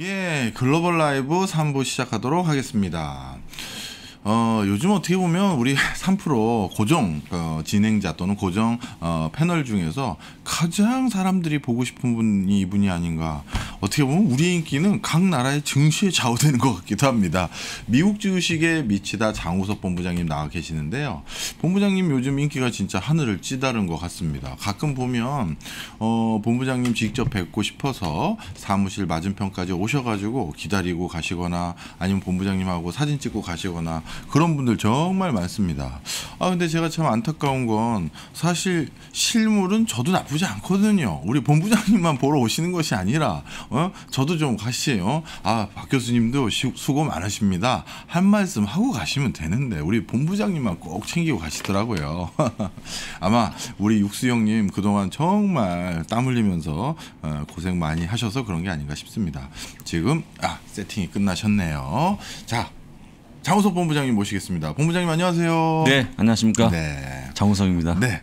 예, 글로벌 라이브 3부 시작하도록 하겠습니다. 어, 요즘 어떻게 보면 우리 3프로 고정 어, 진행자 또는 고정 어, 패널 중에서 가장 사람들이 보고 싶은 분이 이분이 아닌가. 어떻게 보면 우리의 인기는 각 나라의 증시에 좌우되는 것 같기도 합니다. 미국 주식의 미치다 장우석 본부장님 나와 계시는데요. 본부장님 요즘 인기가 진짜 하늘을 찌다른 것 같습니다. 가끔 보면 어, 본부장님 직접 뵙고 싶어서 사무실 맞은편까지 오셔가지고 기다리고 가시거나 아니면 본부장님하고 사진 찍고 가시거나 그런 분들 정말 많습니다. 아 근데 제가 참 안타까운 건 사실 실물은 저도 나쁘지 나쁘지 않거든요. 우리 본부장님만 보러 오시는 것이 아니라 어? 저도 좀 같이 어? 아박 교수님도 수고 많으십니다. 한 말씀 하고 가시면 되는데 우리 본부장님만 꼭 챙기고 가시더라고요. 아마 우리 육수 형님 그동안 정말 땀 흘리면서 어, 고생 많이 하셔서 그런 게 아닌가 싶습니다. 지금 아 세팅이 끝나셨네요. 자 장우석 본부장님 모시겠습니다. 본부장님 안녕하세요. 네, 안녕하십니까. 네. 장우석입니다. 네.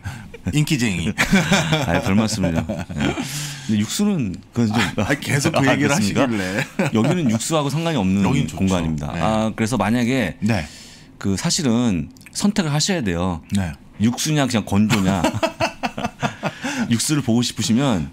인기쟁이. 아예 별 말씀을요. 네. 육수는 그건 좀 아, 계속 그 얘기를 아, 하시길래 여기는 육수하고 상관이 없는 공간입니다. 네. 아 그래서 만약에 네. 그 사실은 선택을 하셔야 돼요. 네. 육수냐 그냥 건조냐. 육수를 보고 싶으시면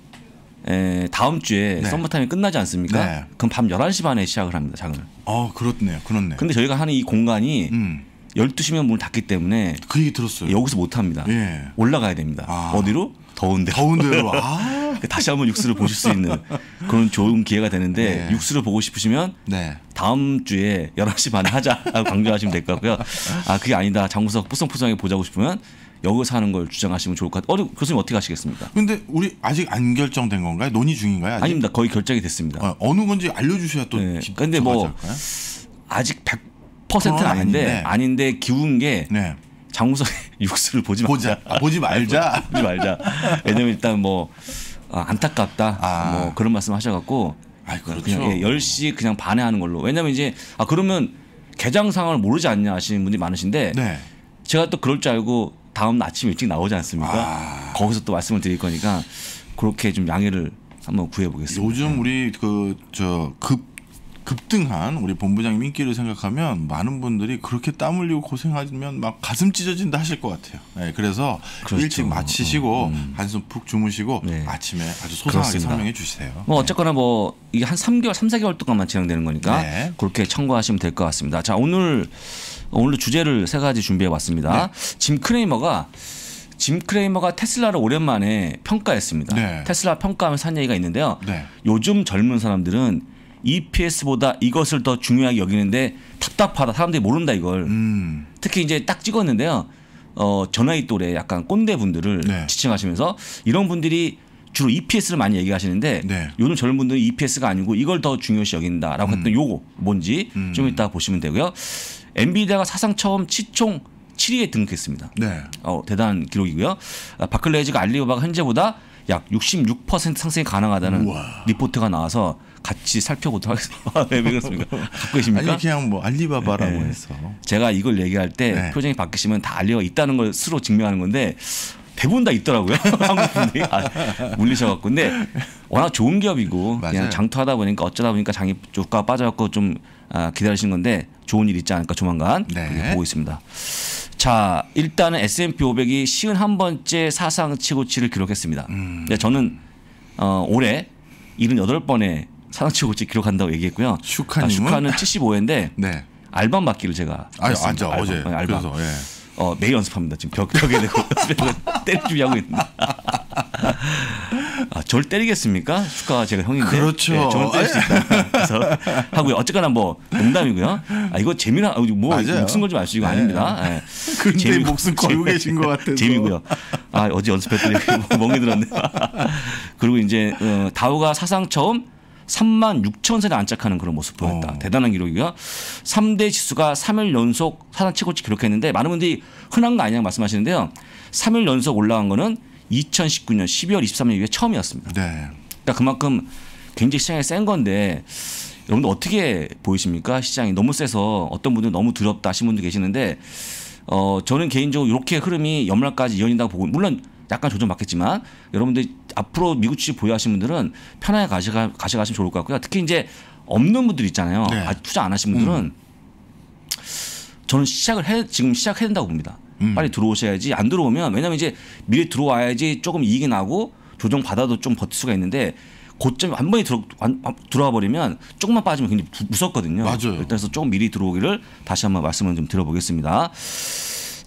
에, 다음 주에 네. 썸머타임이 끝나지 않습니까? 네. 그럼 밤 11시 반에 시작을 합니다, 장을. 어, 그렇네요. 그렇네 근데 저희가 하는 이 공간이 음. 12시면 문을 닫기 때문에 그 얘기 들었어요. 여기서 못 합니다. 예. 올라가야 됩니다. 아. 어디로? 더운 데 더운 데로. 아. 그 다시 한번 육수를 보실 수 있는 그런 좋은 기회가 되는데 예. 육수를 보고 싶으시면 네. 다음 주에 11시 반에 하자 강조하시면 될 것 같고요. 아, 그게 아니다. 장구석 뽀송뽀송하게 보자고 싶으면 여기서 하는 걸 주장하시면 좋을 것 같아요. 어, 교수님 어떻게 하시겠습니까? 근데 우리 아직 안 결정된 건가요? 논의 중인가요? 아직? 아닙니다 거의 결정이 됐습니다. 어, 느 건지 알려주셔야 또. 네. 근데 뭐 할까요? 아직 100 퍼센트 아, 는 아닌데 아닌데, 아닌데 기운 게 네. 장우성의 육수를 보지 말자. 보지 말자. 아, 보지 말자. 왜냐면 일단 뭐 아, 안타깝다. 아. 뭐 그런 말씀 하셔갖고 아, 그렇죠. 그냥 예, 10시 그냥 반에 하는 걸로. 왜냐면 이제 아 그러면 개장 상황을 모르지 않냐 하시는 분이 들 많으신데 네. 제가 또 그럴 줄 알고 다음 아침 일찍 나오지 않습니까? 아. 거기서 또 말씀을 드릴 거니까 그렇게 좀 양해를 한번 구해 보겠습니다. 요즘 우리 그저급 급등한 우리 본부장님 인기를 생각하면 많은 분들이 그렇게 땀 흘리고 고생하면 막 가슴 찢어진다 하실 것 같아요. 네, 그래서 그렇죠. 일찍 마치시고 음. 음. 한숨 푹 주무시고 네. 아침에 아주 소상하게 그렇습니다. 설명해 주세요. 뭐 네. 어쨌거나 뭐 이게 한 3개월, 3, 4개월 동안만 진행되는 거니까 네. 그렇게 청구하시면 될 것 같습니다. 자, 오늘 오늘 주제를 세 가지 준비해 왔습니다. 네. 짐 크레이머가 짐 크레이머가 테슬라를 오랜만에 평가했습니다. 네. 테슬라 평가하면서 한 얘기가 있는데요. 요즘 젊은 사람들은 EPS보다 이것을 더 중요하게 여기는데 답답하다. 사람들이 모른다 이걸. 음. 특히 이제 딱 찍었는데요. 어, 전화이 또래 약간 꼰대 분들을 네. 지칭하시면서 이런 분들이 주로 EPS를 많이 얘기하시는데 네. 요즘 젊은 분들은 EPS가 아니고 이걸 더 중요시 여긴다라고 음. 했던 요거 뭔지 음. 좀 이따 보시면 되고요. 엔비디아가 사상 처음 시총 7위에 등극했습니다. 네. 어, 대단한 기록이고요. 아, 바클레이즈가 알리바바가 현재보다 약66% 상승이 가능하다는 우와. 리포트가 나와서 같이 살펴보도록 하겠습니다. 왜 그렇습니까? 갖고 계십니까? 아니 그냥 뭐 알리바바라고 네. 해서 제가 이걸 얘기할 때 네. 표정이 바뀌시면 다 알리바가 있다는 걸 스스로 증명하는 건데 대부분 다 있더라고요. 한국분들이 아, 물리셔갖고 근데 워낙 좋은 기업이고 그냥 장투하다 보니까 어쩌다 보니까 장이 주가 빠져갖고 좀 아, 기다리신 건데 좋은 일 있지 않을까 조만간 네. 보고 있습니다. 자, 일단은 S&P 500이 51번째 사상 최고치를 기록했습니다. 음. 네, 저는 어, 올해 7 8번에 사상 최고치 기록한다고 얘기했고요. 슈카님은 아, 슈카는 75회인데 네. 알밤 받기를 제가 아유, 했 알밤. 어제 네, 알밤. 그래서, 예. 어, 매일 연습합니다. 지금 벽, 벽에 대고 때리기 하고 있는 아, 저 때리겠습니까? 축가 제가 형인데. 그렇죠. 네, 저를 때릴 수 있다. 아, 예. 그래서 하고요. 어쨌거나 뭐 농담이고요. 아, 이거 재미나, 아, 뭐 맞아요. 목숨 걸지 마시고 네. 아닙니다. 네. 근데 재미, 목숨 걸고 계신 것 같아서. 재미고요. 아, 어제 연습했더니 멍이 들었네. 요 그리고 이제 어, 다우가 사상 처음 3만 6천 세대 안착하는 그런 모습 보였다. 어. 대단한 기록이고요. 3대 지수가 3일 연속 사상 최고치 기록했는데 많은 분들이 흔한 거 아니냐 말씀하시는데요. 3일 연속 올라간 거는 2019년 12월 23일 이후에 처음이었습니다. 네. 그러니까 그만큼 굉장히 시장이 센 건데 여러분들 어떻게 보이십니까? 시장이 너무 세서 어떤 분들 너무 두렵다 하신 분도 계시는데 어 저는 개인적으로 이렇게 흐름이 연말까지 이어진다고 보고 물론 약간 조정받겠지만 여러분들 앞으로 미국 주식 보유하신 분들은 편하게 가져가, 가져가시면 좋을 것 같고요. 특히 이제 없는 분들 있잖아요. 네. 아직 투자 안 하신 분들은 음. 저는 시작을 해, 지금 시작해야 된다고 봅니다. 음. 빨리 들어오셔야지 안 들어오면 왜냐면 이제 미리 들어와야지 조금 이익이 나고 조정 받아도 좀 버틸 수가 있는데 고점 에한 번에 들어, 들어와 버리면 조금만 빠지면 굉장히 무섭거든요. 맞아요. 일단 해서 조금 미리 들어오기를 다시 한번 말씀을 좀 드려보겠습니다.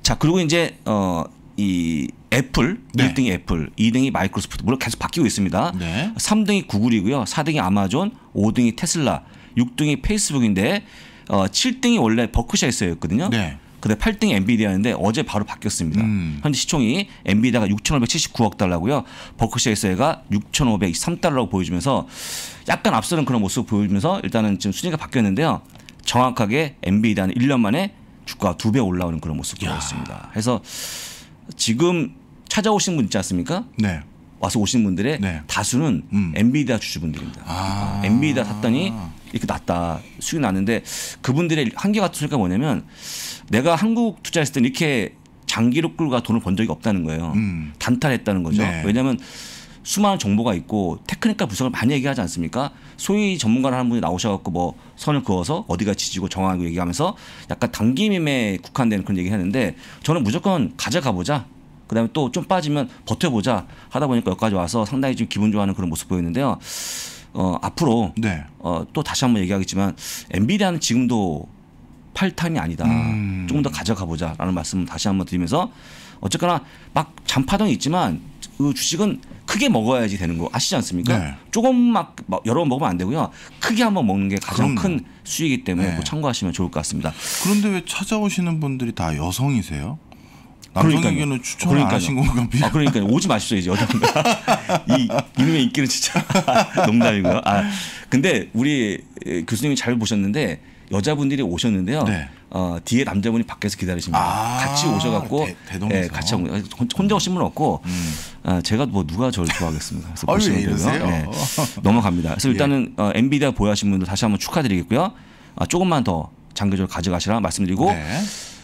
자 그리고 이제 어이 애플, 네. 1등이 애플, 2등이 마이크로소프트. 물론 계속 바뀌고 있습니다. 네. 3등이 구글이고요. 4등이 아마존, 5등이 테슬라, 6등이 페이스북인데 어 7등이 원래 버크셔였었거든요. 네. 근데 8등이 엔비디아는데 어제 바로 바뀌었습니다. 음. 현재 시총이 엔비디아가 6,579억 달러고요. 버크셔에서가 6,503달러라고 보여주면서 약간 앞서는 그런 모습 보여주면서 일단은 지금 순위가 바뀌었는데요. 정확하게 엔비디아는 1년 만에 주가 두 배 올라오는 그런 모습 보였습니다. 그래서 지금 찾아오신 분 있지 않습니까? 네. 와서 오신 분들의 네. 다수는 음. 엔비디아 주주분들입니다. 아. 엔비디아 샀더니 이렇게 났다 수익 났는데 그분들의 한계 같은 소리가 뭐냐면 내가 한국 투자했을 때 이렇게 장기로 끌고 돈을 번 적이 없다는 거예요. 음. 단타를 했다는 거죠. 네. 왜냐하면 수많은 정보가 있고 테크닉과 분석을 많이 얘기하지 않습니까? 소위 전문가라는 분이 나오셔갖고 뭐 선을 그어서 어디가 지지고 정하고 얘기하면서 약간 당기밈에 국한되는 그런 얘기 하는데 저는 무조건 가져가보자. 그 다음에 또 좀 빠지면 버텨보자 하다 보니까 여기까지 와서 상당히 좀 기분 좋아하는 그런 모습 보였는데요. 어, 앞으로 네. 어, 또 다시 한번 얘기하겠지만 엔비디아는 지금도 팔탄이 아니다. 음. 조금 더 가져가보자라는 말씀을 다시 한번 드리면서 어쨌거나 막 잔파동이 있지만 그 주식은 크게 먹어야지 되는 거 아시지 않습니까? 네. 조금 막, 여러 번 먹으면 안 되고요. 크게 한번 먹는 게 가장 그럼요. 큰 수익이기 때문에 네. 참고하시면 좋을 것 같습니다. 그런데 왜 찾아오시는 분들이 다 여성이세요? 남성에게는 추천 안 하신 건가? 아, 그러니까 오지 마십시오 이제 어딘가 이 이놈의 인기는 진짜 농담이고요. 아 근데 우리 교수님이 잘 보셨는데 여자분들이 오셨는데요. 네. 어, 뒤에 남자분이 밖에서 기다리십니다. 아~ 같이 오셔갖고 대, 예, 같이 하고 혼자 오신 분 없고 음. 어, 제가 뭐 누가 저를 좋아하겠습니다. 그래서 보시면 되고요. 예, 넘어갑니다. 그래서 예. 일단은 예. 어, 엔비디아 보유하신 분들 다시 한번 축하드리겠고요. 아, 조금만 더 장기적으로 가져가시라 말씀드리고 네.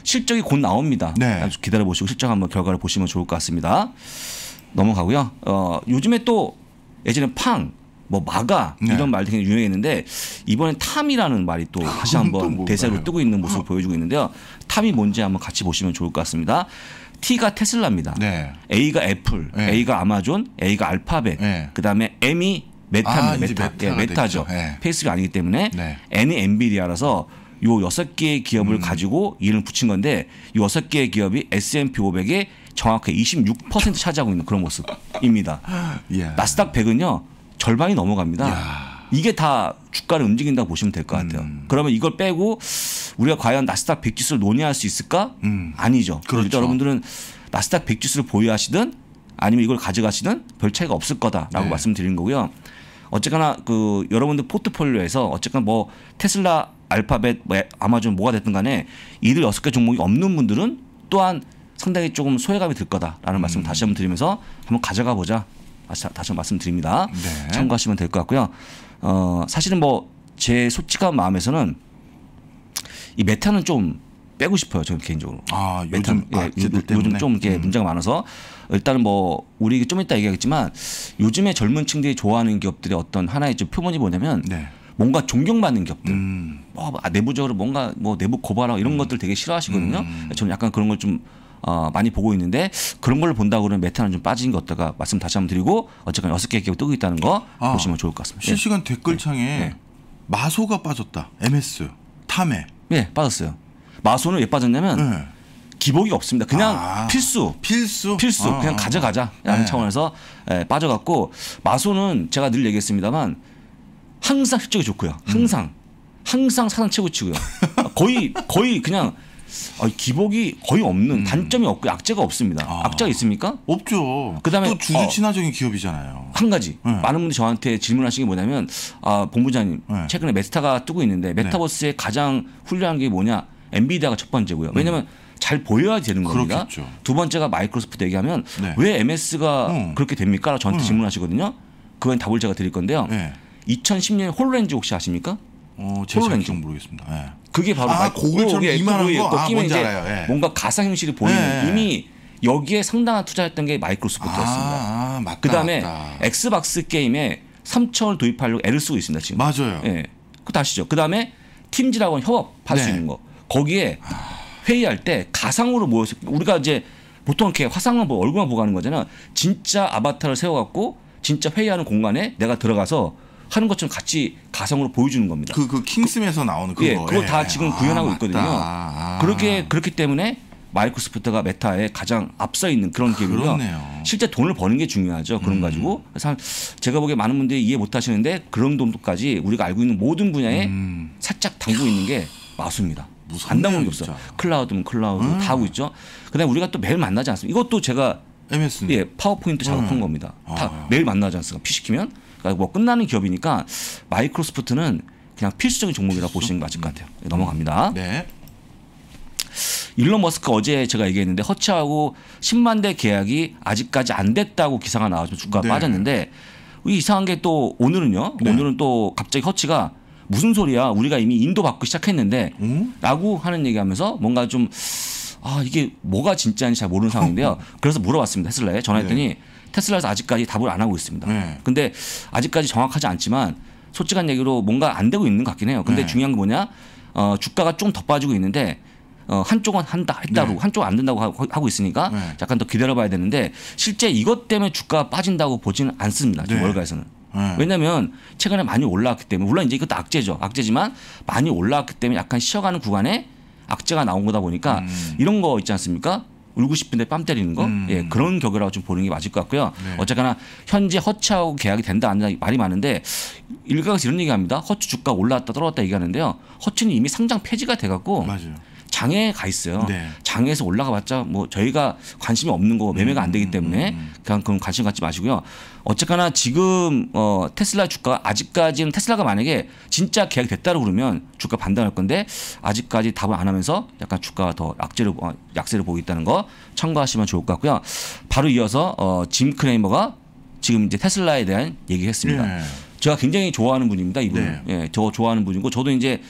실적이 곧 나옵니다. 네. 기다려 보시고 실적 한번 결과를 보시면 좋을 것 같습니다. 넘어가고요. 어, 요즘에 또 예전에 팡뭐 마가 네. 이런 말들이 굉장히 유행했는데 이번엔 탐이라는 말이 또 아, 다시 한번 대세로 뜨고 있는 모습을 어. 보여주고 있는데요. 탐이 뭔지 한번 같이 보시면 좋을 것 같습니다. T가 테슬라입니다. 네. A가 애플, 네. A가 아마존, A가 알파벳, 네. 그다음에 M이 메타입니다. 아, 메타. 예, 메타죠. 네. 페이스북이 아니기 때문에 네. N이 엔비디아라서 요 여섯 개의 기업을 음. 가지고 이름을 붙인 건데 요 여섯 개의 기업이 S&P 5 0 0에 정확히 26% 차지하고 있는 그런 모습입니다. 예. 나스닥 100은요. 절반이 넘어갑니다. 야. 이게 다 주가를 움직인다고 보시면 될 것 같아요. 음. 그러면 이걸 빼고 우리가 과연 나스닥 백지수를 논의할 수 있을까? 음. 아니죠. 그렇죠. 그러 여러분들은 나스닥 백지수를 보유하시든 아니면 이걸 가져가시든 별 차이가 없을 거다라고 네. 말씀드리는 거고요. 어쨌거나 그 여러분들 포트폴리오에서 어쨌거나 뭐 테슬라, 알파벳, 뭐 아마존 뭐가 됐든 간에 이들 여섯 개 종목이 없는 분들은 또한 상당히 조금 소외감이 들 거다라는 말씀 을 음. 다시 한번 드리면서 한번 가져가 보자 아, 다시, 다시 말씀드립니다. 네. 참고하시면 될 것 같고요. 어, 사실은 뭐 제 솔직한 마음에서는 이 메타는 좀 빼고 싶어요. 저는 개인적으로. 아, 메타는, 요즘 아, 예, 아, 요, 즘좀 이게 렇 예, 음. 문제가 많아서 일단은 뭐 우리 좀 이따 얘기하겠지만 요즘에 젊은 층들이 좋아하는 기업들의 어떤 하나의 좀 표본이 뭐냐면 네. 뭔가 존경받는 기업들. 음. 뭐 아, 내부적으로 뭔가 뭐 내부 고발하고 이런 음. 것들 되게 싫어하시거든요. 음. 저는 약간 그런 걸좀 어, 많이 보고 있는데 그런 걸 본다고 그러면 메타는 좀 빠진 것 같다가 말씀 다시 한번 드리고 어쨌건 여섯 개 기업 뜨고 있다는 거 아, 보시면 좋을 것 같습니다. 실시간 네. 댓글창에 네. 마소가 빠졌다. MS 탐해. 예, 빠졌어요. 마소는 왜 빠졌냐면 네. 기복이 없습니다. 그냥 아, 필수, 필수, 필수. 아, 그냥 가져가자 라는 차원에서 예, 빠져갔고 마소는 제가 늘 얘기했습니다만 항상 실적이 좋고요. 항상. 음. 항상 사상 최고치고요. 거의 거의 그냥 어, 기복이 거의 없는 음. 단점이 없고 약재가 없습니다. 아. 악재가 있습니까? 없죠. 그다음에 또 주주 어. 친화적인 어, 기업이잖아요. 한 가지 네. 많은 분들이 저한테 질문하신 게 뭐냐면 아, 본부장님 네. 최근에 메스타가 뜨고 있는데 네. 메타버스의 네. 가장 훌륭한 게 뭐냐? 엔비디아가 첫 번째고요. 왜냐하면 음. 잘 보여야 되는 겁니다. 그렇겠죠. 두 번째가 마이크로소프트 얘기하면 네. 왜 MS가 음. 그렇게 됩니까? 저한테 음. 질문하시거든요. 그건 답을 제가 드릴 건데요. 2010년 홀렌즈 혹시 아십니까? 어, 홀렌즈 모르겠습니다. 그게 바로 아, 고글처럼 이만한 예, 거 아, 뭔 알아요. 예. 뭔가 가상 현실이 보이는 예, 예. 이미 여기에 상당한 투자했던 게 마이크로소프트였습니다. 아, 아 맞다, 그다음에 맞다. 엑스박스 게임에 3천을 도입하려고 애를 쓰고 있습니다 지금. 맞아요. 예, 그거 다시죠. 그다음에 팀즈라고 협업할 네. 수 있는 거 거기에 회의할 때 가상으로 모여서 우리가 이제 보통 이렇게 화상만 보고 얼굴만 보고 하는 거잖아. 진짜 아바타를 세워갖고 진짜 회의하는 공간에 내가 들어가서 하는 것처럼 같이 가상으로 보여주는 겁니다. 그, 그 킹스에서 나오는 그거. 예, 그거 다 지금 아, 구현하고 맞다. 있거든요. 아. 그렇게 그렇기 때문에 마이크로소프트가 메타에 가장 앞서 있는 그런 기업이고요. 실제 돈을 버는 게 중요하죠. 그런 음. 가지고 그래서 제가 보기에 많은 분들이 이해 못 하시는데 그런 돈까지 우리가 알고 있는 모든 분야에 음. 살짝 담고 있는 게 마수입니다. 안 담는 게 없어. 클라우드면 클라우드 음. 다 하고 있죠. 그다음에 우리가 또 매일 만나지 않습니까? 이것도 제가 m s 네. 예 파워포인트 작업한 음. 겁니다. 아. 다 아. 매일 만나지 않습니까? 피시키면 그러니까 뭐 끝나는 기업이니까 마이크로소프트는 그냥 필수적인 종목이라 고 보시는 게 맞을 것 같아요. 음. 넘어갑니다. 네. 일론 머스크 어제 제가 얘기했는데 허치하고 10만 대 계약이 아직까지 안 됐다고 기사가 나와서 주가가 네. 빠졌는데 이상한 게 또 오늘은요. 네. 오늘은 또 갑자기 허치가 무슨 소리야? 우리가 이미 인도 받고 시작했는데 음? 라고 하는 얘기하면서 뭔가 좀아 이게 뭐가 진짜인지 잘 모르는 상황인데요. 그래서 물어봤습니다 테슬라에 전화했더니 네. 테슬라에서 아직까지 답을 안 하고 있습니다. 네. 근데 아직까지 정확하지 않지만 솔직한 얘기로 뭔가 안 되고 있는 것 같긴 해요. 근데 네. 중요한 게 뭐냐 어, 주가가 좀 더 빠지고 있는데 어, 한쪽은 한다 했다고 네. 한쪽안 된다고 하고 있으니까 네. 약간 더 기다려봐야 되는데 실제 이것 때문에 주가가 빠진다고 보지는 않습니다. 지금 네. 월가에서는. 네. 왜냐하면 최근에 많이 올라왔기 때문에 물론 이제 이것도 악재죠. 악재지만 많이 올라왔기 때문에 약간 쉬어가는 구간에 악재가 나온 거다 보니까 음. 이런 거 있지 않습니까? 울고 싶은데 뺨 때리는 거 음. 예, 그런 격이라고 좀 보는 게 맞을 것 같고요. 네. 어쨌거나 현재 허치하고 계약이 된다 안 된다 말이 많은데 일각에서 이런 얘기합니다. 허치 주가 올라왔다 떨어졌다 얘기하는데요. 허치는 이미 상장 폐지가 돼갖고 맞아요. 장에 가 있어요. 네. 장에서 올라가봤자 뭐 저희가 관심이 없는 거 매매가 음, 안 되기 때문에 음, 음. 그냥 그런 관심 갖지 마시고요. 어쨌거나 지금 어 테슬라 주가 아직까지는 테슬라가 만약에 진짜 계약 이 됐다고 그러면 주가 반등할 건데 아직까지 답을 안 하면서 약간 주가가 더약재를 어, 약세를 보고 있다는 거 참고하시면 좋을 것 같고요. 바로 이어서 어짐 크레이머가 지금 이제 테슬라에 대한 얘기했습니다. 네. 제가 굉장히 좋아하는 분입니다. 이분. 네. 예, 저 좋아하는 분이고 저도 이제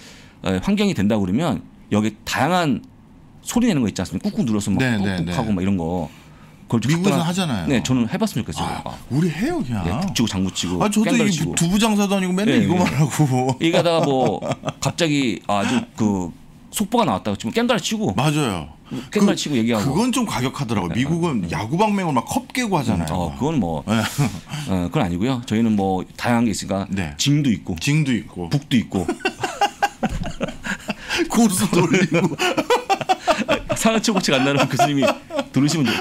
어, 환경이 된다 고 그러면 여기 다양한 소리 내는 거 있지 않습니까? 꾹꾹 눌러서 막 네, 꾹꾹하고 네, 네. 막 이런 거. 그걸 미국에서 하잖아요. 네, 저는 해봤으면 좋겠어요. 아, 아, 우리 해요 그냥. 네, 북치고 장구치고. 아 저도 이 두부 장사도 아니고 맨날 네, 이거만 네. 하고. 이거다가뭐 갑자기 아주 그 속보가 나왔다고 지금 깽달를 치고. 맞아요. 깽가 그, 치고 얘기하고. 그건 좀 과격하더라고. 요 네, 미국은 야구 방맹을 막컵 깨고 하잖아요. 음, 어, 그건 뭐, 어, 그건 아니고요. 저희는 뭐 다양한 게 있으니까 네. 징도 있고, 징도 있고, 북도 있고. 고수 돌리고 상하체 고치가 안 나는 교수님이 돌리시면 돼요.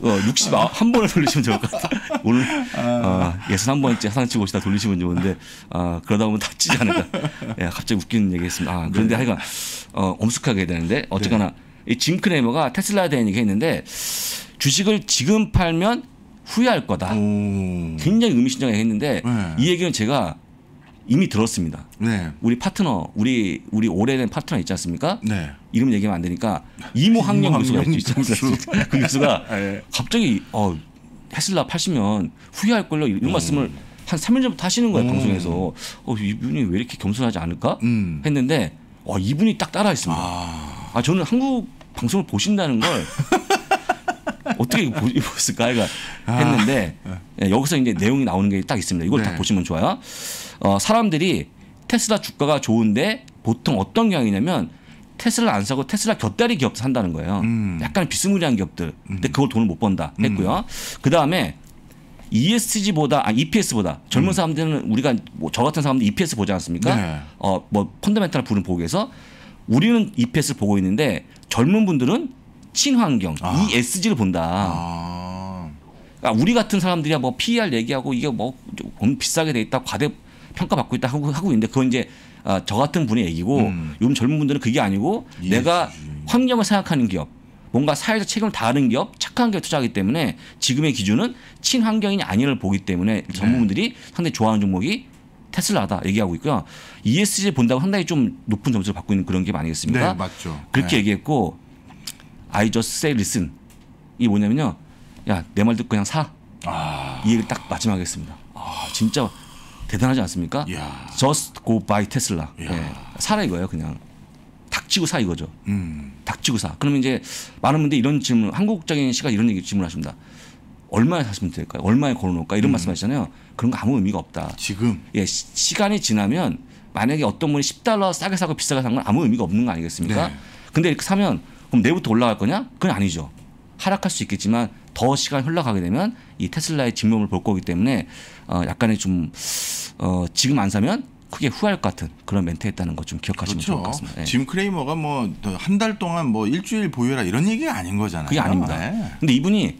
어, 60, 아, 한 번을 돌리시면 좋을 것 같아요. 오늘, 아, 어, 예선 한 번째 하상치 고시다 돌리시면 좋은데, 아, 그러다 보면 다치지 않을까. 예, 갑자기 웃기는 얘기 했습니다. 아, 그런데 네. 하여간, 어, 엄숙하게 해야 되는데, 어쨌거나, 네. 이짐 크레이머가 테슬라에 대한 얘기 했는데, 주식을 지금 팔면 후회할 거다. 오. 굉장히 의미심장하게 했는데, 네. 이 얘기는 제가 이미 들었습니다. 네. 우리 파트너, 우리 우리 오래된 파트너 있지 않습니까? 네. 이름 얘기하면 안 되니까 이모 학령 그 교수가 있지 습니까그 교수가 갑자기 어 테슬라 팔시면 후회할 걸로 이런 음. 말씀을 한 3일 전부터 하시는 거예요 음. 방송에서 어 이분이 왜 이렇게 겸손하지 않을까 음. 했는데 어 이분이 딱 따라했습니다. 아. 아 저는 한국 방송을 보신다는 걸 어떻게 보셨을까? 그러니까 했는데 아. 여기서 이제 내용이 나오는 게 딱 있습니다. 이걸 네. 다 보시면 좋아요. 어, 사람들이 테슬라 주가가 좋은데 보통 어떤 경향이냐면 테슬라 안 사고 테슬라 곁다리 기업 산다는 거예요. 음. 약간 비스무리한 기업들. 근데 그걸 돈을 못 번다 음. 했고요. E 아, e 음. 그 다음에 ESG보다 아 EPS보다 젊은 사람들은 우리가 뭐 저 같은 사람들 EPS 보지 않습니까? 네. 어뭐 펀더멘탈 부분 보고 해서 우리는 EPS를 보고 있는데 젊은 분들은 친환경 아. ESG를 본다. 아. 그러니까 우리 같은 사람들이 야뭐 PER 얘기하고 이게 뭐 비싸게 돼 있다 과대 평가받고 있다 하고, 하고 있는데 그건 이제 어, 저 같은 분의 얘기고 음. 요즘 젊은 분들은 그게 아니고 예, 내가 환경을 생각하는 기업 뭔가 사회적 책임을 다하는 기업 착한 기업 투자하기 때문에 지금의 기준은 친환경이 아니를 보기 때문에 전문분들이 네. 상당히 좋아하는 종목이 테슬라다 얘기하고 있고요. ESG 본다고 상당히 좀 높은 점수를 받고 있는 그런 게 아니겠습니까? 네, 맞죠. 그렇게 네. 얘기했고 I just say listen 이 뭐냐면요. 야 내 말 듣고 그냥 사. 아... 이 얘기를 딱 마지막에 했습니다. 아 진짜 대단하지 않습니까? 야. Just go buy Tesla. 예. 사라 이거예요, 그냥. 닥치고 사 이거죠. 음. 닥치고 사. 그러면 이제 많은 분들이 이런 질문, 한국적인 시가 이런 얘기 질문하십니다. 얼마에 사시면 될까요? 얼마에 걸어놓을까? 이런 음. 말씀하시잖아요. 그런 거 아무 의미가 없다. 지금? 예, 시, 간이 지나면 만약에 어떤 분이 10달러 싸게 사고 비싸게 산 건 아무 의미가 없는 거 아니겠습니까? 네. 근데 이렇게 사면 그럼 내부터 올라갈 거냐? 그건 아니죠. 하락할 수 있겠지만 더 시간이 흘러가게 되면 이 테슬라의 진명을볼 거기 때문에 어 약간의 좀어 지금 안 사면 크게 후회할 것 같은 그런 멘트했다는 것 좀 기억하시면 그렇죠. 좋을 것 같습니다. 예. 짐 크레이머가 뭐 한 달 동안 뭐 일주일 보유라 이런 얘기가 아닌 거잖아요. 그게 아닙니다. 네. 근데 이분이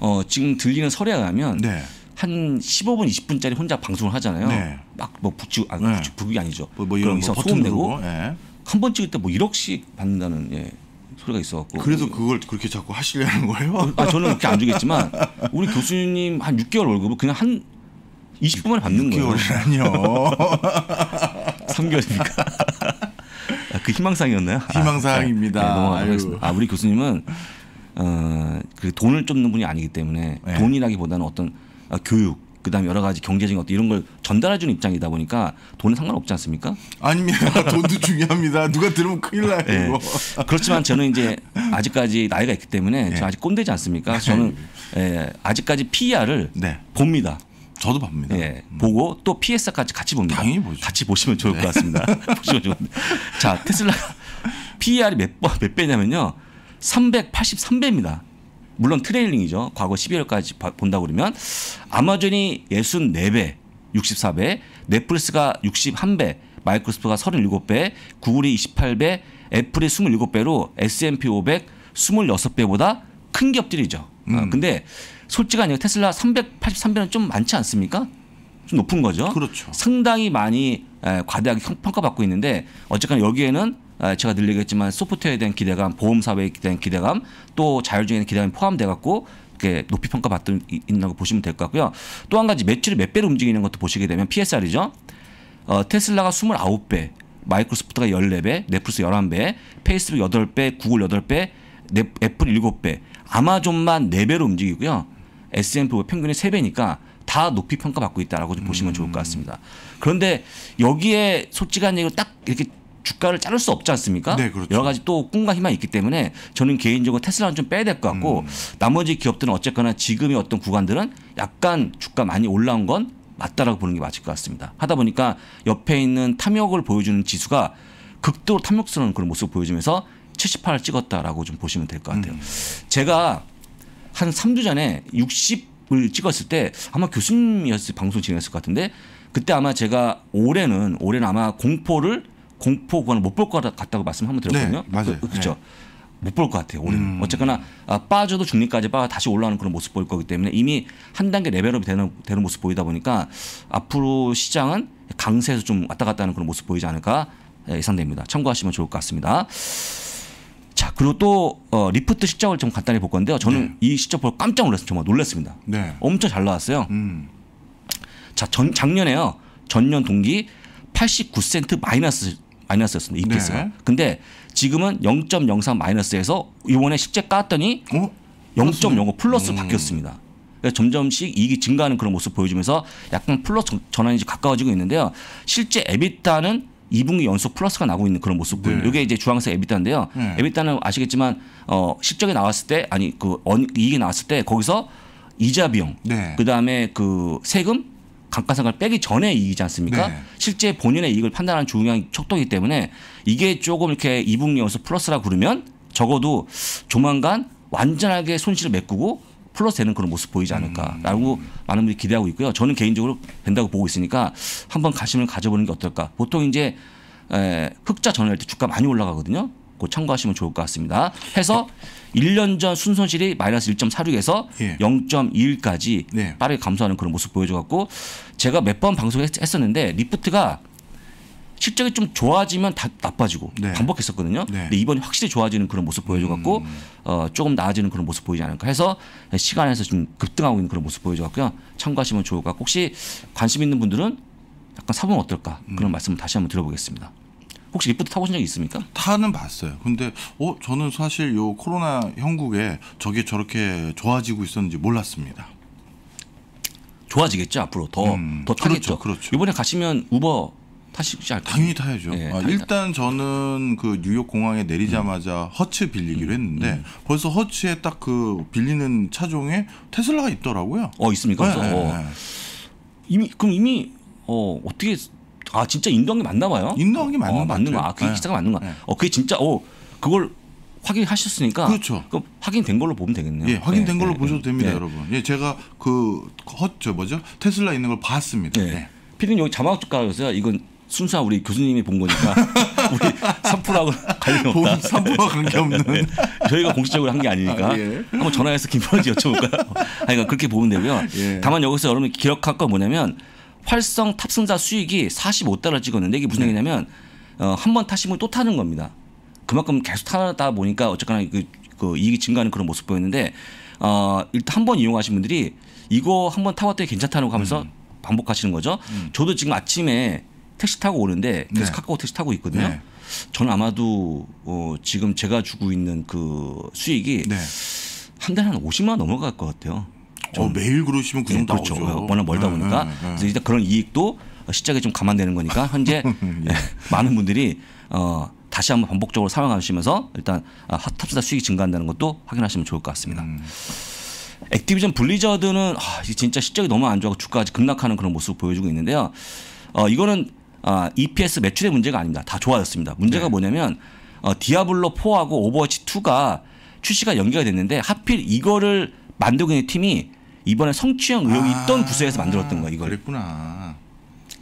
어 지금 들리는 설에 의하면 네. 한 15분 20분짜리 혼자 방송을 하잖아요. 네. 막뭐 북측 아 네. 부추 부기 아니죠. 뭐, 뭐 이런 소금 내고 예. 한번 찍을 때 뭐 1억씩 받는다는 예. 소리가 있어갖고 그래서 그걸 그렇게 자꾸 하시려는 거예요? 어, 아 저는 그렇게 안 주겠지만 우리 교수님 한 6개월 월급을 그냥 한 20분 만에 받는 거예요. 6개월이라뇨. 3개월이니까. 아, 그 희망상이었나요? 희망상입니다. 아, 네, 넘겠습니다아 우리 교수님은 어, 그 돈을 쫓는 분이 아니기 때문에 네. 돈이라기보다는 어떤 아, 교육 그다음에 여러 가지 경제적인 것도 이런 걸 전달해 주는 입장이다 보니까 돈은 상관없지 않습니까? 아닙니다. 돈도 중요합니다. 누가 들으면 큰일 나요. 네. 그렇지만 저는 이제 아직까지 나이가 있기 때문에 네. 아직 꼰대지 않습니까? 저는 예, 예 아직까지 PR을 네. 봅니다. 저도 봅니다. 예, 음. 보고 또 PS까지 같이 봅니다. 당연히 보죠. 같이 보시면 좋을 네. 것 같습니다. 보시면 좋을 것 자, 테슬라 PR이 몇, 몇 배냐면요. 383배입니다. 물론 트레일링이죠. 과거 12월까지 본다고 그러면 아마존이 64배, 64배, 넷플릭스가 61배, 마이크로소프트가 37배, 구글이 28배, 애플이 27배로 S&P 500 26배보다 큰 기업들이죠. 아, 음. 아, 근데 솔직한 얘기 테슬라 383배는 좀 많지 않습니까? 좀 높은 거죠. 그렇죠. 상당히 많이 과대하게 평가받고 있는데 어쨌거나 여기에는 제가 늘 얘기했지만 소프트웨어에 대한 기대감, 보험 사회에 대한 기대감, 또 자율주행에 대한 기대감이 포함돼 갖고 이렇게 높이 평가받고 있다고 보시면 될 것 같고요. 또 한 가지 매출이 몇 배로 움직이는 것도 보시게 되면 PSR이죠. 어, 테슬라가 29배, 마이크로소프트가 14배, 넷플스 릭 11배, 페이스북 8배, 구글 8배, 넷, 애플 7배, 아마존만 4배로 움직이고요. S&P 뭐 평균이 3배니까 다 높이 평가받고 있다라고 좀 보시면 음. 좋을 것 같습니다. 그런데 여기에 솔직한 얘기로 딱 이렇게 주가를 자를 수 없지 않습니까? 네, 그렇죠. 여러 가지 또 꿈과 희망이 있기 때문에 저는 개인적으로 테슬라는 좀 빼야 될 것 같고 음. 나머지 기업들은 어쨌거나 지금의 어떤 구간들은 약간 주가 많이 올라온 건 맞다라고 보는 게 맞을 것 같습니다. 하다 보니까 옆에 있는 탐욕을 보여주는 지수가 극도로 탐욕스러운 그런 모습을 보여주면서 78을 찍었다라고 좀 보시면 될 것 같아요. 음. 제가 한 3주 전에 60을 찍었을 때 아마 교수님이었을 방송 진행했을 것 같은데 그때 아마 제가 올해는 올해는 아마 공포를 공포 구간을 못 볼 것 같다고 말씀 한번 드렸거든요. 네, 맞아요. 그, 그렇죠. 네. 못볼 것 같아요. 올해는 음. 어쨌거나 아, 빠져도 중립까지 빠가 다시 올라오는 그런 모습 보일 거기 때문에 이미 한 단계 레벨업이 되는 되는 모습 보이다 보니까 앞으로 시장은 강세에서 좀 왔다 갔다 하는 그런 모습 보이지 않을까 예, 예상됩니다. 참고하시면 좋을 것 같습니다. 자 그리고 또 어, 리프트 시점을좀 간단히 볼 건데요. 저는 네. 이 시점 보고 깜짝 놀랐습니다. 정말 놀랐습니다. 네. 엄청 잘 나왔어요. 음. 자, 전, 작년에요. 전년 동기 89센트 마이너스 마이너스였습니다. EPS가. 네. 근데 지금은 0.03 마이너스에서 이번에 실제 깠더니 어? 0.05 플러스 음. 바뀌었습니다. 점점씩 이익이 증가하는 그런 모습 보여주면서 약간 플러스 전환이 가까워지고 있는데요. 실제 에비타는 2분기 연속 플러스가 나고 있는 그런 모습 보여요. 네. 이게 이제 주황색 에비타인데요. 네. 에비타는 아시겠지만 어 실적이 나왔을 때 아니 그 이익이 나왔을 때 거기서 이자 비용, 네. 그다음에 그 세금 감가상각을 빼기 전에 이익이지 않습니까? 네. 실제 본인의 이익을 판단하는 중요한 척도이기 때문에 이게 조금 이렇게 이분기에서 플러스라 그러면 적어도 조만간 완전하게 손실을 메꾸고 플러스 되는 그런 모습 보이지 않을까라고 음. 많은 분들이 기대하고 있고요. 저는 개인적으로 된다고 보고 있으니까 한번 관심을 가져보는 게 어떨까. 보통 이제 에, 흑자 전환할 때 주가 많이 올라가거든요. 그 참고하시면 좋을 것 같습니다. 해서 예. 1년 전 순손실이 마이너스 1.46에서 예. 0.21까지 네. 빠르게 감소하는 그런 모습 보여줘갖고 제가 몇 번 방송했었는데 리프트가 실적이 좀 좋아지면 다 나빠지고 네. 반복했었거든요. 네. 근데 이번에 확실히 좋아지는 그런 모습 보여줘갖고 음. 어, 조금 나아지는 그런 모습 보이지 않을까 해서 시간에서 좀 급등하고 있는 그런 모습 보여줘갖고요. 참고하시면 좋을 것 같고 혹시 관심 있는 분들은 약간 사보면 어떨까 그런 음. 말씀을 다시 한번 드려보겠습니다 혹시 리프트 타보신 적 있습니까? 타는 봤어요. 근데 어 저는 사실 요 코로나 형국에 저게 저렇게 좋아지고 있었는지 몰랐습니다. 좋아지겠죠 앞으로 더더 음, 타겠죠. 그렇죠, 그렇죠. 이번에 가시면 우버 타시지 않을까 당연히 타야죠. 네, 아, 일단 저는 그 뉴욕 공항에 내리자마자 음. 허츠 빌리기로 음, 했는데 음. 벌써 허츠에 딱 그 빌리는 차종에 테슬라가 있더라고요. 어 있습니까? 네, 네, 어. 네. 이미 그럼 이미 어 어떻게 아 진짜 인도한 게 맞나 봐요. 인도한 게 맞는 어, 맞는 거야. 아, 그게 네. 기사가 맞는 거야. 네. 어 그게 진짜 어 그걸 확인하셨으니까 그렇죠. 그 확인된 걸로 보면 되겠네요. 예, 확인된 네, 걸로 네, 보셔도 네, 됩니다, 여러분. 예, 제가 그헛저 뭐죠 테슬라 있는 걸 봤습니다. 네. 피디님 여기 자막 좀깔아주요 이건 순수한 우리 교수님이 본 거니까 우리 산프라고 관련 없다. 산프와 관계없는. 네. 저희가 공식적으로 한 게 아니니까 아, 예. 한번 전화해서 김포한 여쭤볼까요? 그러니까 그렇게 보면 되고요. 예. 다만 여기서 여러분 기억할 건 뭐냐면 활성 탑승자 수익이 45달러 찍었는데 이게 무슨 네. 얘기냐면 어, 한 번 타시면 또 타는 겁니다. 그만큼 계속 타다 보니까 어쨌거나 그, 그 이익이 증가하는 그런 모습 보였는데 어, 일단 한 번 이용하신 분들이 이거 한 번 타봤더니 괜찮다고 하면서 음. 반복하시는 거죠. 음. 저도 지금 아침에 택시 타고 오는데 계속 네. 카카오 택시 타고 있거든요. 네. 저는 아마도 어, 지금 제가 주고 있는 그 수익이 네. 한 달에 한 50만 원 넘어갈 것 같아요. 어, 매일 그러시면 그 예, 정도 네, 그렇죠. 나오죠. 워낙 멀다 예, 보니까 네, 네, 그래서 일단 그런 이익도 시작에 좀 감안되는 거니까 현재 예. 많은 분들이 어, 다시 한번 반복적으로 사용하시면서 일단 아, 탑스타 수익이 증가한다는 것도 확인하시면 좋을 것 같습니다. 음. 액티비전 블리자드는 아, 진짜 실적이 너무 안 좋아서 주가가 급락하는 그런 모습을 보여주고 있는데요. 어, 이거는 아, EPS 매출의 문제가 아닙니다. 다 좋아졌습니다. 문제가 네. 뭐냐면 어, 디아블로 4하고 오버워치 2가 출시가 연기가 됐는데 하필 이거를 만들고 있는 팀이 이번에 성추행 의혹이 아, 있던 부서에서 만들었던 거야 이걸. 그랬구나.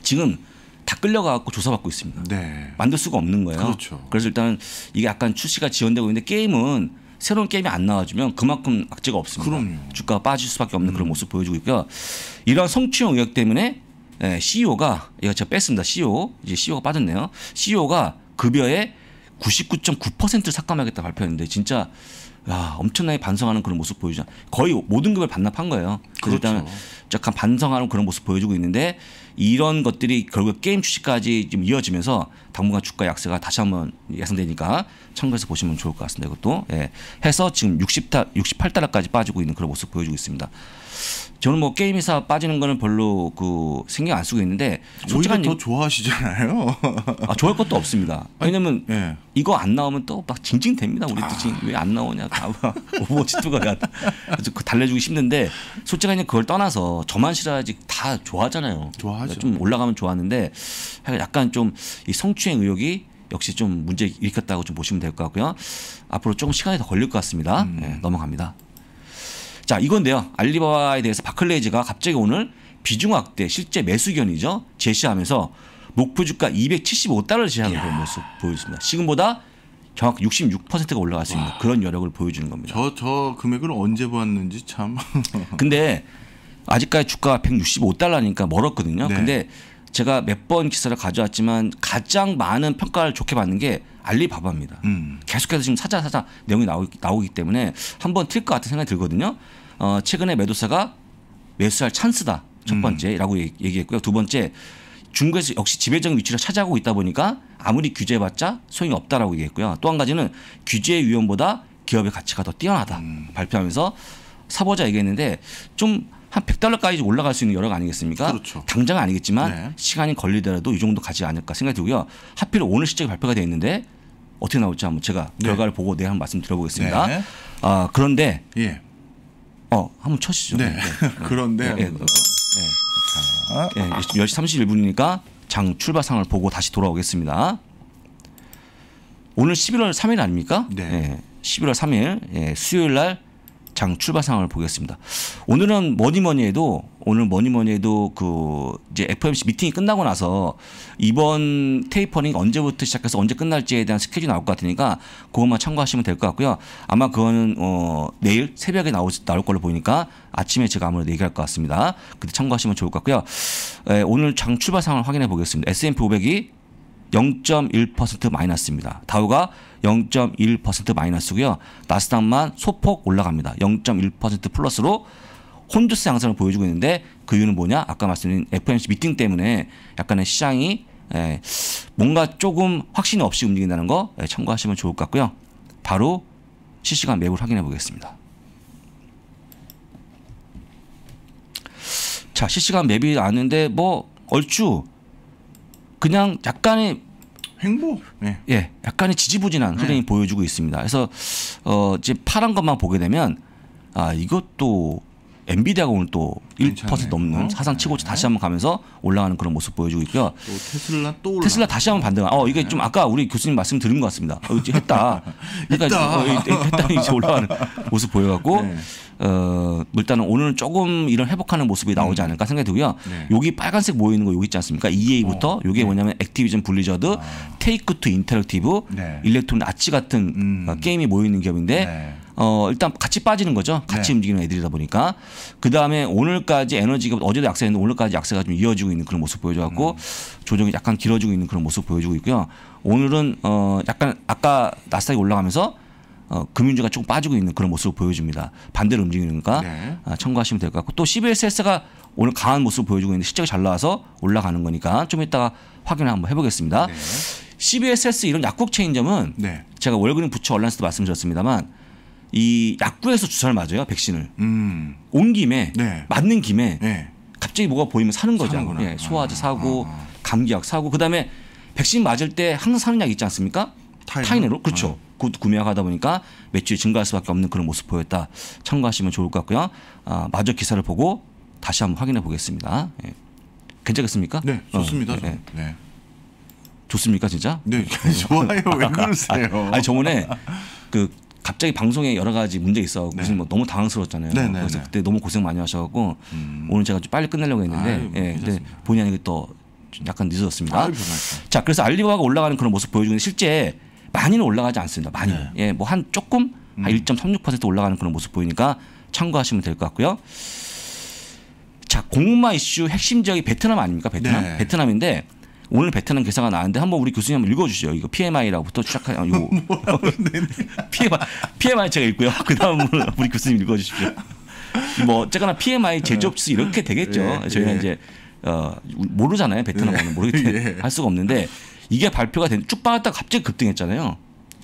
지금 다 끌려가고 조사받고 있습니다. 네. 만들 수가 없는 거예요. 그렇죠. 그래서 일단 이게 약간 출시가 지연되고 있는데 게임은 새로운 게임이 안 나와주면 그만큼 악재가 없습니다. 그럼요. 주가가 빠질 수밖에 없는 그런 음. 모습 보여주고 있고요. 이러한 성추행 의혹 때문에 예, CEO가 이거 제가 뺐습니다. CEO 이제 CEO가 빠졌네요. CEO가 급여의 99.9%를 삭감하겠다 발표했는데 진짜 야, 엄청나게 반성하는 그런 모습 보이죠. 거의 모든 금을 반납한 거예요. 그렇죠. 일단 약간 반성하는 그런 모습 보여주고 있는데 이런 것들이 결국 게임 출시까지좀 이어지면서 당분간 주가 약세가 다시 한번 예상되니까 참고해서 보시면 좋을 것 같습니다. 이것도 예. 해서 지금 60타 68달러까지 빠지고 있는 그런 모습 보여주고 있습니다. 저는 뭐 게임 회사 빠지는 거는 별로 그 신경 안 쓰고 있는데 오히려 더 좋아하시잖아요. 아 좋아할 것도 없습니다. 왜냐면 네. 이거 안 나오면 또 막 징징댑니다. 우리 뜻이 아. 왜안 나오냐. 오버워치 2가 그래서 그 달래주기 쉽는데 솔직히 그걸 떠나서 저만 싫어하지 다 좋아하잖아요. 좋아하죠. 그러니까 좀 올라가면 좋아하는데 약간 좀 이 성추행 의혹이 역시 좀 문제 일으켰다고 좀 보시면 될 것 같고요. 앞으로 조금 시간이 더 걸릴 것 같습니다. 음. 네, 넘어갑니다. 자, 이건데요. 알리바바에 대해서 바클레이즈가 갑자기 오늘 비중 확대 실제 매수견이죠. 제시하면서 목표 주가 275달러를 제시하는 그런 모습 보여줬니다 지금보다 정확 66%가 올라갈 수 있는 와. 그런 여력을 보여주는 겁니다. 저, 저 금액을 언제 보았는지 참. 근데 아직까지 주가 165달러니까 멀었거든요. 네. 근데 제가 몇 번 기사를 가져왔지만 가장 많은 평가를 좋게 받는 게 알리바바입니다. 음. 계속해서 지금 사자 사자 내용이 나오기, 나오기 때문에 한번 틀것 같은 생각이 들거든요. 어, 최근에 매도사가 매수할 찬스다 첫 음. 번째라고 음. 얘기했고요. 두 번째 중국에서 역시 지배적인 위치를 차지하고 있다 보니까 아무리 규제해봤자 소용이 없다라고 얘기했고요. 또 한 가지는 규제 의 위험보다 기업의 가치가 더 뛰어나다 음. 발표하면서 사보자 얘기했는데 좀한 100달러까지 올라갈 수 있는 여가 아니겠습니까? 그렇죠. 당장 아니겠지만 네. 시간이 걸리더라도 이 정도 가지 않을까 생각이 들고요. 하필 오늘 실적이 발표가 되어 있는데 어떻게 나올지 한번 제가 네. 결과를 보고 내일 네, 한번 말씀 드려보겠습니다. 네. 아, 그런데 예. 어, 한번 쳐시죠. 네. 네. 네. 그런데 예. 자, 예. 10시 31분이니까 장 출발상을 보고 다시 돌아오겠습니다. 오늘 11월 3일 아닙니까? 네. 예. 11월 3일 예. 수요일 날장 출발상을 보겠습니다. 오늘은 뭐니 뭐니 해도 오늘 뭐니 뭐니 해도 그 이제 FOMC 미팅이 끝나고 나서 이번 테이퍼링 언제부터 시작해서 언제 끝날지에 대한 스케줄이 나올 것 같으니까 그것만 참고하시면 될 것 같고요. 아마 그거는 어 내일 새벽에 나올 나올 걸로 보니까 아침에 제가 아무래도 얘기할 것 같습니다. 그때 참고하시면 좋을 것 같고요. 에, 오늘 장 출발 상황을 확인해 보겠습니다. S&P 500이 0.1% 마이너스입니다. 다우가 0.1% 마이너스고요. 나스닥만 소폭 올라갑니다. 0.1% 플러스로 혼조세 양상을 보여주고 있는데 그 이유는 뭐냐? 아까 말씀드린 FOMC 미팅 때문에 약간의 시장이 에, 예, 뭔가 조금 확신이 없이 움직인다는 거 에, 예, 참고하시면 좋을 것 같고요. 바로 실시간 맵을 확인해 보겠습니다. 자 실시간 맵이 나왔는데 뭐 얼추 그냥 약간의 행보. 네. 예, 약간의 지지부진한 흐름이 네. 보여주고 있습니다. 그래서 어, 이제 파란 것만 보게 되면 아 이것도 엔비디아가 오늘 또1% 넘는 어? 사상 최고치 네. 다시 한번 가면서 올라가는 그런 모습 보여주고 있고요. 또 테슬라 또 테슬라 다시 한번 반등. 어 이게 네. 좀 아까 우리 교수님 말씀 드린 것 같습니다. 어, 했다. 했다. 했다. 그러니까 어, 했다 이제 올라가는 모습 보여갖고 네. 어, 일단은 오늘은 조금 이런 회복하는 모습이 음. 나오지 않을까 생각이 들고요. 네. 여기 빨간색 모여 있는 거 여기 있지 않습니까? EA부터 어, 여기 네. 뭐냐면 액티비전 블리자드 아. 테이크 투 인터랙티브, 네. 일렉트론 아치 같은 어, 음. 게임이 모여 있는 기업인데 네. 어, 일단 같이 빠지는 거죠. 같이 네. 움직이는 애들이다 보니까. 그 다음에 오늘 오늘까지 에너지가 어제도 약세했는데 오늘까지 약세가 좀 이어지고 있는 그런 모습 보여줘갖고 음. 조정이 약간 길어지고 있는 그런 모습 보여주고 있고요. 오늘은 어 약간 아까 나스닥이 올라가면서 어, 금융주가 조금 빠지고 있는 그런 모습을 보여줍니다. 반대로 움직이니까 네. 아, 참고하시면 될 것 같고 또 CBSS가 오늘 강한 모습을 보여주고 있는데 실적이 잘 나와서 올라가는 거니까 좀 이따가 확인을 한번 해보겠습니다. 네. CBSS 이런 약국 체인점은 네. 제가 월그린 부처 언란스도 말씀드렸습니다만 이 약국에서 주사를 맞아요 백신을 음. 온 김에 네. 맞는 김에 네. 갑자기 뭐가 보이면 사는 거죠. 예, 소화제 아. 사고 아, 감기약 사고 그다음에 백신 맞을 때 항상 사는 약 있지 않습니까? 타인너로 그렇죠. 아. 곧 구매하다 보니까 매출이 증가할 수밖에 없는 그런 모습 보였다. 참고하시면 좋을 것 같고요. 아, 마저 기사를 보고 다시 한번 확인해 보겠습니다. 예. 괜찮겠습니까? 네, 어, 좋습니다. 어, 네. 네. 좋습니까, 진짜? 네, 좋아요. 왜 그러세요? 아니 저번에 그 갑자기 방송에 여러 가지 문제 있어 네. 무슨 뭐 너무 당황스러웠잖아요. 네, 네, 그래서 네. 그때 너무 고생 많이 하셔갖고 음. 오늘 제가 좀 빨리 끝내려고 했는데 아유, 예, 근데 본의 아니게 또 약간 늦어졌습니다. 아유, 자 그래서 알리바바가 올라가는 그런 모습 보여주는데 실제 많이는 올라가지 않습니다. 많이 네. 예, 뭐 한 조금 음. 한1.36% 올라가는 그런 모습 보이니까 참고하시면 될 것 같고요. 자 공마 이슈 핵심 지역이 베트남 아닙니까 베트남 네. 베트남인데 오늘 뱉어낸 기사가 나왔는데 한번 우리 교수님 한번 읽어주시죠. 이거 PMI라고부터 시작하요. 이거 PMI PMI 제가 읽고요. 그다음 으로 우리 교수님 읽어주십시오. 뭐 어쨌거나 PMI 제조업수 이렇게 되겠죠. 예, 예. 저희가 예. 이제 어, 모르잖아요. 베트남 거는 예. 모르겠는데 예. 할 수가 없는데 이게 발표가 된 쭉 빠졌다가 갑자기 급등했잖아요.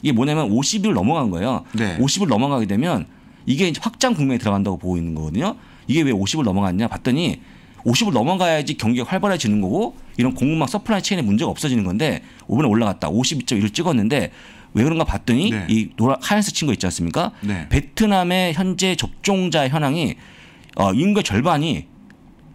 이게 뭐냐면 50일 넘어간 거예요. 네. 50일 넘어가게 되면 이게 이제 확장 국면에 들어간다고 보고 있는 거거든요. 이게 왜 50을 넘어갔냐 봤더니 50을 넘어가야지 경기가 활발해지는 거고 이런 공급망 서플라이 체인에 문제가 없어지는 건데 5분에 올라갔다 52.1을 찍었는데 왜 그런가 봤더니 네. 이 노란 하얀색 친 거 있지 않습니까? 네. 베트남의 현재 접종자 현황이 어, 인구의 절반이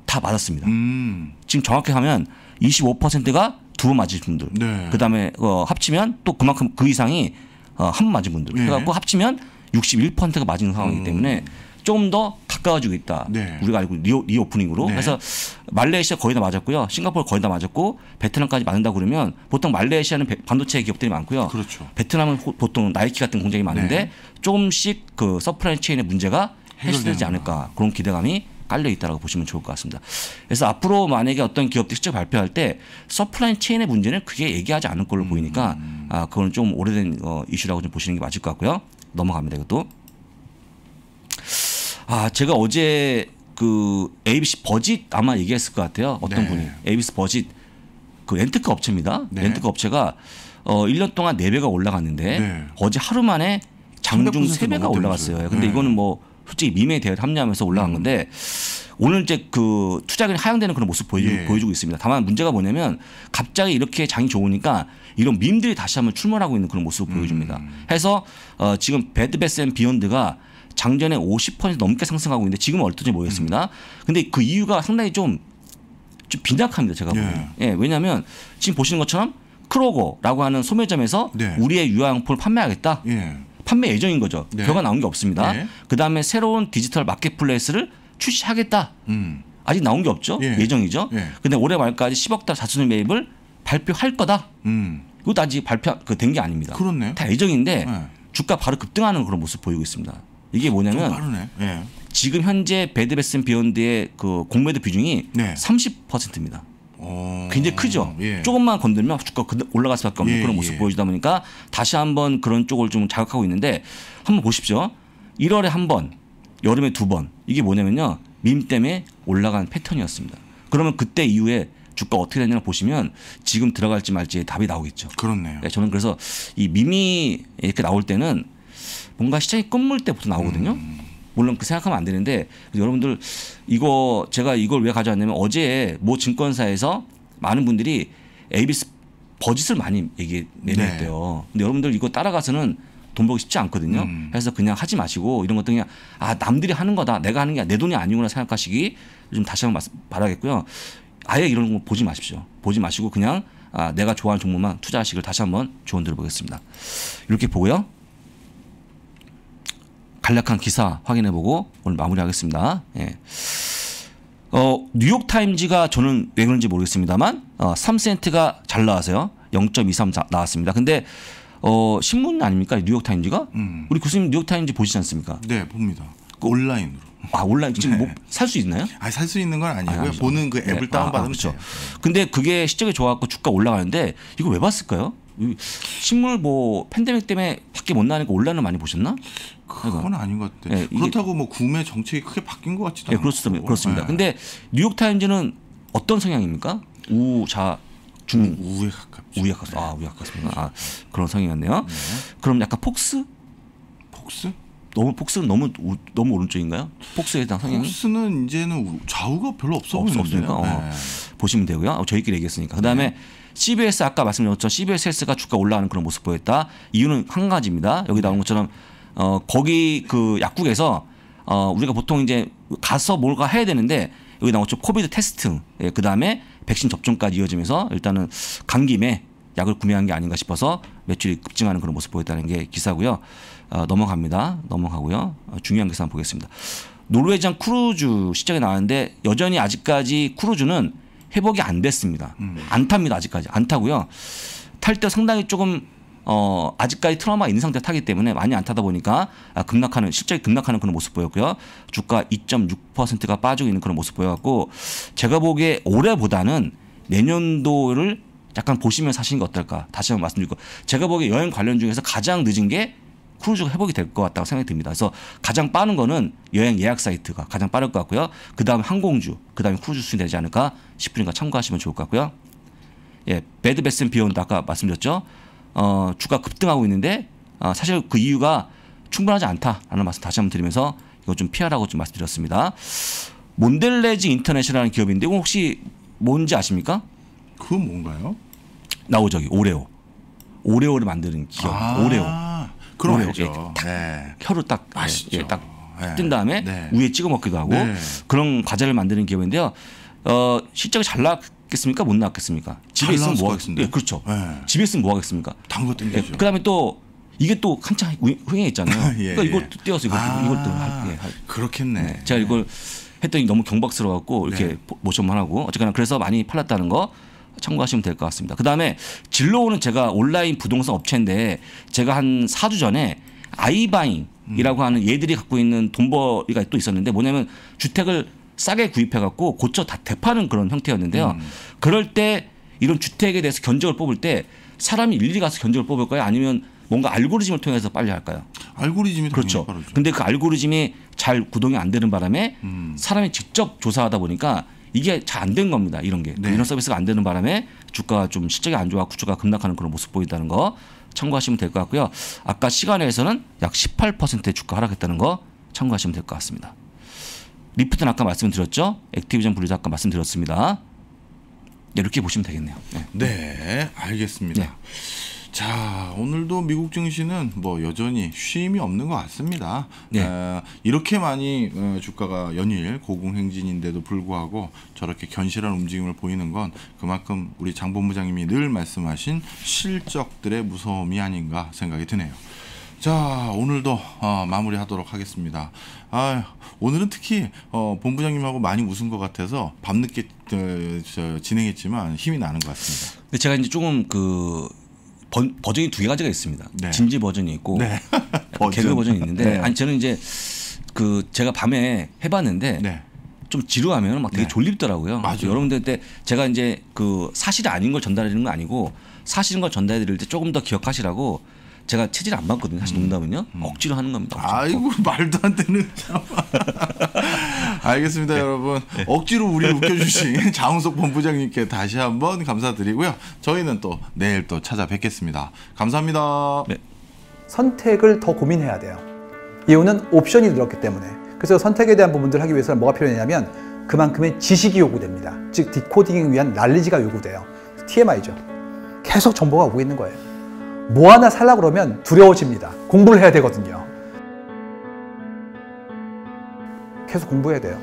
다 맞았습니다. 음. 지금 정확히 하면 25%가 두 번맞으 분들. 네. 그다음에 어, 합치면 또 그만큼 그 이상이 어, 한번 맞은 분들. 예. 그래갖고 합치면 61%가 맞은 상황이기 음. 때문에 음. 좀더 가까워지고 있다. 네. 우리가 알고 리오, 리오프닝으로. 네. 그래서 말레이시아 거의 다 맞았고요. 싱가포르 거의 다 맞았고 베트남까지 맞는다 그러면 보통 말레이시아는 반도체 기업들이 많고요. 그렇죠. 베트남은 보통 나이키 같은 공장이 많은데 네. 조금씩 그 서프라이 체인의 문제가 해소되지 않을까 그런 기대감이 깔려 있다라고 보시면 좋을 것 같습니다. 그래서 앞으로 만약에 어떤 기업들이 직접 발표할 때 서플라이 체인의 문제는 크게 얘기하지 않을 걸로 음. 보이니까 아 그건 좀 오래된 어, 이슈라고 좀 보시는 게 맞을 것 같고요. 넘어갑니다. 이것도. 아 제가 어제 그 ABC 버짓 아마 얘기했을 것 같아요. 어떤 네. 분이 ABC 버짓 그엔트카 업체입니다. 네. 렌트카 업체가 어 1년 동안 4배가 올라갔는데 네. 어제 하루 만에 장중 3배가 올라갔어요. 근데 네. 이거는 뭐 솔직히 미매 대열 합류하면서 올라간 음. 건데 오늘 이제 그 투자금이 하향되는 그런 모습 보여주고, 예. 보여주고 있습니다. 다만 문제가 뭐냐면 갑자기 이렇게 장이 좋으니까 이런 밈들이 다시 한번 출몰하고 있는 그런 모습을 음. 보여줍니다. 해서 어 지금 배드베스 앤 비욘드가 작년에50% 넘게 상승하고 있는데 지금은 어떨지 모르겠습니다. 근데 그 이유가 상당히 좀, 좀 빈약합니다. 제가 보기에. 예. 예, 왜냐하면 지금 보시는 것처럼 크로고라고 하는 소매점에서 네. 우리의 유아용품을 판매하겠다. 예. 판매 예정인 거죠. 네. 결과 나온 게 없습니다. 네. 그 다음에 새로운 디지털 마켓플레이스를 출시하겠다. 음. 아직 나온 게 없죠. 예. 정이죠 예. 근데 올해 말까지 10억 달러 자수주 매입을 발표할 거다. 음. 그것도 아직 발표 그 된 게 아닙니다. 그렇네요. 다 예정인데 예. 주가 바로 급등하는 그런 모습 보이고 있습니다. 이게 뭐냐면 네. 지금 현재 배드베슨 비욘드의 그 공매도 비중이 네. 30%입니다. 오. 어. 굉장히 크죠. 예. 조금만 건들면 주가 그 올라갈 수밖에 없는 예. 그런 모습 예. 보여주다 보니까 다시 한번 그런 쪽을 좀 자극하고 있는데 한번 보십시오. 1월에 한 번, 여름에 두 번. 이게 뭐냐면요. 밈 때문에 올라간 패턴이었습니다. 그러면 그때 이후에 주가 어떻게 되냐 보시면 지금 들어갈지 말지 답이 나오겠죠. 그렇네요. 네, 저는 그래서 이 밈이 이렇게 나올 때는 뭔가 시장이 끝물 때부터 나오거든요. 음. 물론 그 생각하면 안 되는데 여러분들 이거 제가 이걸 왜 가져왔냐면 어제 모 증권사에서 많은 분들이 에이비스 버짓을 많이 얘기 내놨대요. 네. 근데 여러분들 이거 따라가서는 돈 벌기 쉽지 않거든요. 음. 그래서 그냥 하지 마시고 이런 것들 그냥 아 남들이 하는 거다 내가 하는 게 내 돈이 아니구나 생각하시기 좀 다시 한번 바라겠고요. 아예 이런 거 보지 마십시오. 보지 마시고 그냥 아, 내가 좋아하는 종목만 투자하시길 다시 한번 조언 드려보겠습니다. 이렇게 보고요. 간략한 기사 확인해보고 오늘 마무리하겠습니다. 예. 어, 뉴욕타임즈가 저는 왜 그런지 모르겠습니다만 어, 3센트가 잘 나와서요. 0.23 나왔습니다. 근데 어, 신문 아닙니까? 뉴욕타임즈가? 음. 우리 교수님 뉴욕타임즈 보시지 않습니까? 네, 봅니다. 그 온라인으로. 아, 온라인 지금 뭐 네. 뭐살수 있나요? 아, 살 수 있는 건 아니고요. 아니, 보는 그 앱을 네. 다운 받으면 아, 아, 그렇죠. 돼요. 근데 그게 시적이 좋아 갖고 주가 올라가는데 이거 왜 봤을까요? 식물 뭐 팬데믹 때문에 밖에 못 나니까 온라인을 많이 보셨나? 그러니까. 그건 아닌 것 같아. 네, 그렇다고 뭐 구매 정책이 크게 바뀐 것 같지도 예, 않고. 네, 그렇습니다. 그렇습니다. 네. 근데 뉴욕 타임즈는 어떤 성향입니까? 우자 중 음, 우에 가깝죠. 우에 가깝. 아 우에 가깝습니다. 아 그런 성향이었네요. 네. 그럼 약간 폭스? 폭스? 너무 폭스는 너무 우, 너무 오른쪽인가요? 폭스에 대한 성향이? 폭스는 이제는 좌우가 별로 없어 보이는데요. 없으니까 어. 네. 어, 보시면 되고요. 어, 저희끼리 얘기했으니까. 그다음에 네. CBS 아까 말씀드렸죠 CBSS가 주가 올라가는 그런 모습 보였다. 이유는 한 가지입니다. 여기 나온 것처럼 어 거기 그 약국에서 어 우리가 보통 이제 가서 뭘가 해야 되는데 여기 나온 것처럼 코비드 테스트 예, 그 다음에 백신 접종까지 이어지면서 일단은 간 김에 약을 구매한 게 아닌가 싶어서 매출이 급증하는 그런 모습 보였다는 게 기사고요. 어, 넘어갑니다. 넘어가고요. 어, 중요한 기사 한번 보겠습니다. 노르웨이장 크루즈 시장에 나왔는데 여전히 아직까지 크루즈는 회복이 안 됐습니다. 음. 안 탑니다 아직까지 안 타고요. 탈 때 상당히 조금 어 아직까지 트라우마 있는 상태 타기 때문에 많이 안 타다 보니까 아, 급락하는 실적이 급락하는 그런 모습 보였고요. 주가 2.6%가 빠지고 있는 그런 모습 보여갖고 제가 보기에 올해보다는 내년도를 약간 보시면 사시는 게 어떨까 다시 한번 말씀드리고 제가 보기에 여행 관련 중에서 가장 늦은 게 크루즈가 회복이 될 것 같다고 생각이 듭니다. 그래서 가장 빠른 거는 여행 예약 사이트가 가장 빠를 것 같고요. 그 다음 항공주, 그 다음에 크루즈 수준이 되지 않을까 싶으니까 참고하시면 좋을 것 같고요. 예, 배드 베슨 비욘드 아까 말씀드렸죠. 어, 주가 급등하고 있는데 어, 사실 그 이유가 충분하지 않다라는 말씀 다시 한번 드리면서 이거 좀 피하라고 좀 말씀드렸습니다. 몬델레지 인터넷이라는 기업인데 이거 혹시 뭔지 아십니까? 그 뭔가요? 나오저기 오레오. 오레오를 만드는 기업. 아 오레오. 그럼요. 예, 그렇죠. 네. 혀로 딱 맛있죠. 예, 예 딱뜬 네. 다음에 네. 위에 찍어 먹기도 하고 네. 그런 과자를 만드는 기업인데요. 어, 실적이 잘 나왔겠습니까? 못 나왔겠습니까? 집에 있으면 뭐 하겠습니까? 예, 그렇죠. 네. 집에 있으면 뭐 하겠습니까? 당거 땡기죠. 예, 그다음에 또 이게 또 한창 흥행했잖아요. 예, 그러니까 이걸 또 예. 띄워서 이걸, 아, 이걸 또 할, 예, 할. 그렇겠네. 네. 제가 이걸 했더니 너무 경박스러워갖고 이렇게 모션만 하고 어쨌거나 그래서 많이 팔렸다는 거 참고하시면 될 것 같습니다. 그 다음에 진로는 제가 온라인 부동산 업체인데 제가 한 4주 전에 아이바잉이라고 하는 얘들이 갖고 있는 돈벌이가 또 있었는데 뭐냐면 주택을 싸게 구입해갖고 고쳐 다 대파는 그런 형태였는데요. 음. 그럴 때 이런 주택에 대해서 견적을 뽑을 때 사람이 일일이 가서 견적을 뽑을까요? 아니면 뭔가 알고리즘을 통해서 빨리 할까요? 알고리즘이 그렇죠. 빠르죠. 근데 그 알고리즘이 잘 구동이 안 되는 바람에 음. 사람이 직접 조사하다 보니까 이게 잘 안 된 겁니다. 이런 게 네. 이런 서비스가 안 되는 바람에 주가가 좀 실적이 안 좋아 구조가 급락하는 그런 모습 보인다는 거 참고하시면 될 것 같고요. 아까 시간에서는 약 18%의 주가 하락했다는 거 참고하시면 될 것 같습니다. 리프트는 아까 말씀드렸죠. 액티비전 분류 아까 말씀드렸습니다. 네, 이렇게 보시면 되겠네요. 네, 네 알겠습니다. 네. 자 오늘도 미국 증시는 뭐 여전히 쉼이 없는 것 같습니다. 네. 어, 이렇게 많이 어, 주가가 연일 고공행진인데도 불구하고 저렇게 견실한 움직임을 보이는 건 그만큼 우리 장 본부장님이 늘 말씀하신 실적들의 무서움이 아닌가 생각이 드네요. 자 오늘도 어, 마무리하도록 하겠습니다. 아 오늘은 특히 어, 본부장님하고 많이 웃은 것 같아서 밤늦게 어, 진행했지만 힘이 나는 것 같습니다. 네, 제가 이제 조금 그 버, 전이두 가지가 있습니다. 네. 진지 버전이 있고 네. 버전. 개그 버전이 있는데 네. 아니 저는 이제 그 제가 밤에 해봤는데 네. 좀 지루하면 막 되게 네. 졸립더라고요. 맞아요. 여러분들 때 제가 이제 그 사실이 아닌 걸 전달해드리는 건 아니고 사실인 걸 전달해드릴 때 조금 더 기억하시라고 제가 체질이 안 맞거든요. 사실 음. 농담은요. 음. 억지로 하는 겁니다. 억지로. 아이고 어. 말도 안 되는. 알겠습니다, 네. 여러분. 네. 억지로 우리 웃겨주신 장훈석 본부장님께 다시 한번 감사드리고요. 저희는 또 내일 또 찾아뵙겠습니다. 감사합니다. 네. 선택을 더 고민해야 돼요. 이유는 옵션이 늘었기 때문에. 그래서 선택에 대한 부분들을 하기 위해서는 뭐가 필요하냐면 그만큼의 지식이 요구됩니다. 즉 디코딩을 위한 날리지가 요구돼요. TMI죠. 계속 정보가 오고 있는 거예요. 뭐 하나 살라 고 그러면 두려워집니다. 공부를 해야 되거든요. 계속 공부해야 돼요.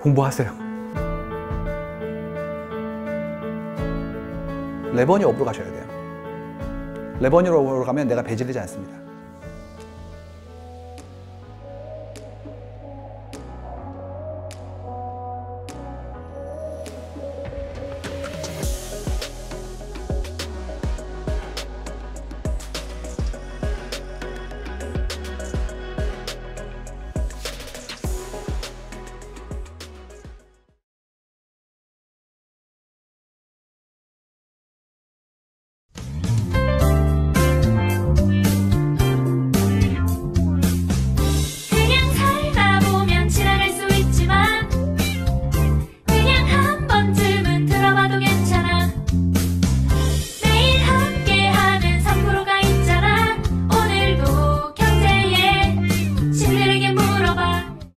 공부하세요. 레버니 업으로 가셔야 돼요. 레버니로 가면 내가 배질리지 않습니다.